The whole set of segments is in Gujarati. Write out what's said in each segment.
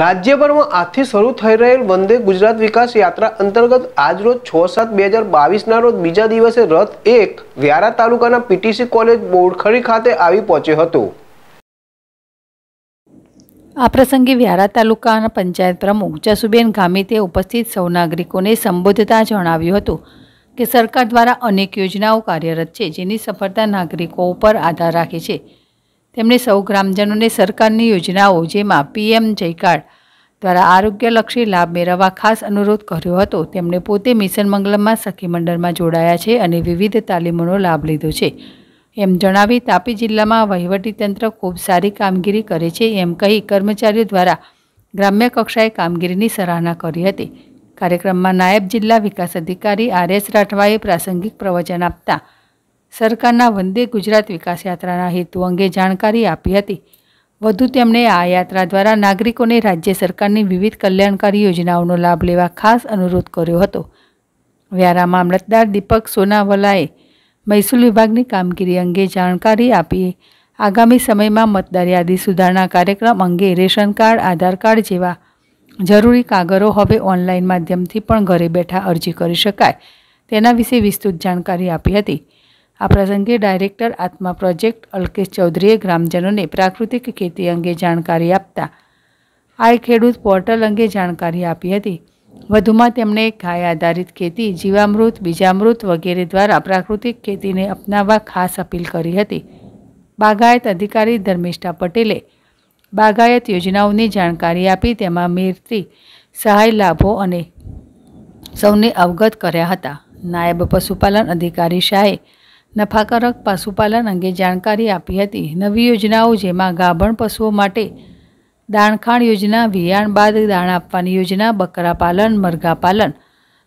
રાજ્યભરમાં આજથી શરૂ થઈ રહેલ વંદે ગુજરાત વિકાસ યાત્રા અંતર્ગત આજરોજ છ સાત બે હજાર બાવીસના રોજ બીજા દિવસે રથ એક વ્યારા તાલુકાના પીટીસી કોલેજ બોરખડી ખાતે આવી પહોંચ્યો હતો આ પ્રસંગે વ્યારા તાલુકાના પંચાયત પ્રમુખ જસુબેન ગામિતે ઉપસ્થિત સૌ નાગરિકોને સંબોધતા જણાવ્યું હતું કે સરકાર દ્વારા અનેક યોજનાઓ કાર્યરત છે જેની સફળતા નાગરિકો ઉપર આધાર રાખે છે તેમણે સૌ ગ્રામજનોને સરકારની યોજનાઓ જેમાં પીએમ જયકાર્ડ દ્વારા આરોગ્યલક્ષી લાભ મેળવવા ખાસ અનુરોધ કર્યો હતો તેમણે પોતે મિશન મંગલમમાં સખી મંડળમાં જોડાયા છે અને વિવિધ તાલીમોનો લાભ લીધો છે એમ જણાવી તાપી જિલ્લામાં વહીવટીતંત્ર ખૂબ સારી કામગીરી કરે છે એમ કહી કર્મચારીઓ દ્વારા ગ્રામ્ય કક્ષાએ કામગીરીની સરાહના કરી હતી કાર્યક્રમમાં નાયબ જિલ્લા વિકાસ અધિકારી આર એસ રાઠવાએ પ્રાસંગિક પ્રવચન આપતાં સરકારના વંદે ગુજરાત વિકાસ યાત્રાના હેતુ અંગે જાણકારી આપી હતી વધુ તેમણે આ યાત્રા દ્વારા નાગરિકોને રાજ્ય સરકારની વિવિધ કલ્યાણકારી યોજનાઓનો લાભ લેવા ખાસ અનુરોધ કર્યો હતો વ્યારા મામલતદાર દીપક સોનાવલાએ મહેસૂલ વિભાગની કામગીરી અંગે જાણકારી આપી આગામી સમયમાં મતદાર યાદી સુધારણા કાર્યક્રમ અંગે રેશન કાર્ડ આધાર કાર્ડ જેવા જરૂરી કાગરો હવે ઓનલાઈન માધ્યમથી પણ ઘરે બેઠા અરજી કરી શકાય તેના વિશે વિસ્તૃત જાણકારી આપી હતી આ પ્રસંગે ડાયરેક્ટર આત્મા પ્રોજેક્ટ અલ્કેશ ચૌધરીએ ગ્રામજનોને પ્રાકૃતિક ખેતી અંગે જાણકારી આપતા આ ખેડૂત પોર્ટલ અંગે જાણકારી આપી હતી વધુમાં તેમણે ગાય આધારિત ખેતી જીવામૃત બીજામૃત વગેરે દ્વારા પ્રાકૃતિક ખેતીને અપનાવવા ખાસ અપીલ કરી હતી બાગાયત અધિકારી ધર્મિષ્ઠા પટેલે બાગાયત યોજનાઓની જાણકારી આપી તેમાં મેળતી સહાય લાભો અને સૌને અવગત કર્યા હતા નાયબ પશુપાલન અધિકારી શાહે નફાકારક પશુપાલન અંગે જાણકારી આપી હતી નવી યોજનાઓ જેમાં ગાભણ પશુઓ માટે દાણખાણ યોજના વિયાણ બાદ દાણ આપવાની યોજના બકરા પાલન મરઘા પાલન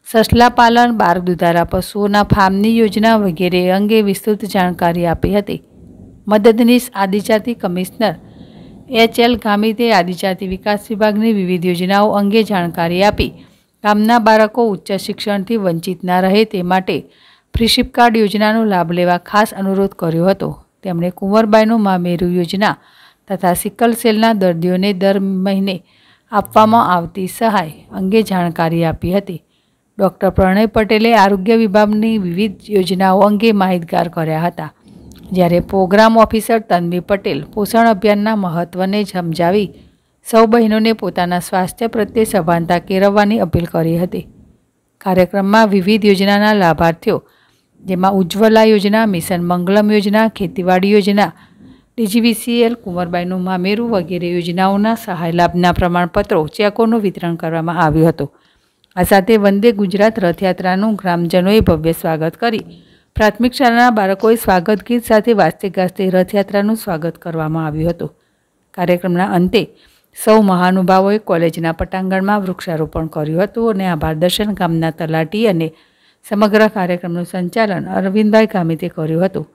સસલા પાલન બાર દુધારા પશુઓના ફાર્મની યોજના વગેરે અંગે વિસ્તૃત જાણકારી આપી હતી મદદનીશ આદિજાતિ કમિશનર એચ એલ ગામિતે આદિજાતિ વિકાસ વિભાગની વિવિધ યોજનાઓ અંગે જાણકારી આપી ગામના બાળકો ઉચ્ચ શિક્ષણથી વંચિત ના રહે તે માટે ફ્રીશિપ કાર્ડ યોજનાનો લાભ લેવા ખાસ અનુરોધ કર્યો હતો તેમણે કુંવરબાઈનું મામેરું યોજના તથા સિકલ સેલના દર્દીઓને દર મહિને આપવામાં આવતી સહાય અંગે જાણકારી આપી હતી ડૉક્ટર પ્રણય પટેલે આરોગ્ય વિભાગની વિવિધ યોજનાઓ અંગે માહિતગાર કર્યા હતા જ્યારે પ્રોગ્રામ ઓફિસર તન્વી પટેલ પોષણ અભિયાનના મહત્ત્વને સમજાવી સૌ બહેનોને પોતાના સ્વાસ્થ્ય પ્રત્યે સભાનતા કેળવવાની અપીલ કરી હતી કાર્યક્રમમાં વિવિધ યોજનાના લાભાર્થીઓ જેમાં ઉજ્જવલા યોજના મિશન મંગલમ યોજના ખેતીવાડી યોજના ડીજીવીસીએલ કુંવરબાઈનું મામેરું વગેરે યોજનાઓના સહાય લાભના પ્રમાણપત્રો ચેકોનું વિતરણ કરવામાં આવ્યું હતું આ સાથે વંદે ગુજરાત રથયાત્રાનું ગ્રામજનોએ ભવ્ય સ્વાગત કરી પ્રાથમિક શાળાના બાળકોએ સ્વાગત ગીત સાથે વાજતે ગાજતે રથયાત્રાનું સ્વાગત કરવામાં આવ્યું હતું કાર્યક્રમના અંતે સૌ મહાનુભાવોએ કોલેજના પટાંગણમાં વૃક્ષારોપણ કર્યું હતું અને આ દર્શન ગામના તલાટી અને સમગ્ર કાર્યક્રમનું સંચાલન અરવિંદભાઈ કામિતે કર્યું હતું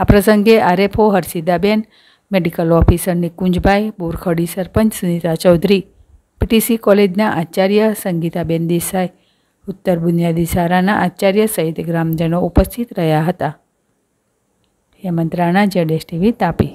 આ પ્રસંગે RFO Harshidaben medical officer Nikunjbhai Borkhadi સરપંચ સુનિતા ચૌધરી પીટીસી કોલેજના આચાર્ય સંગીતાબેન દેસાઈ ઉત્તર બુનિયાદી શાળાના આચાર્ય સહિત ગ્રામજનો ઉપસ્થિત રહ્યા હતા હેમંત રાણા જેડેશ ટીવી તાપી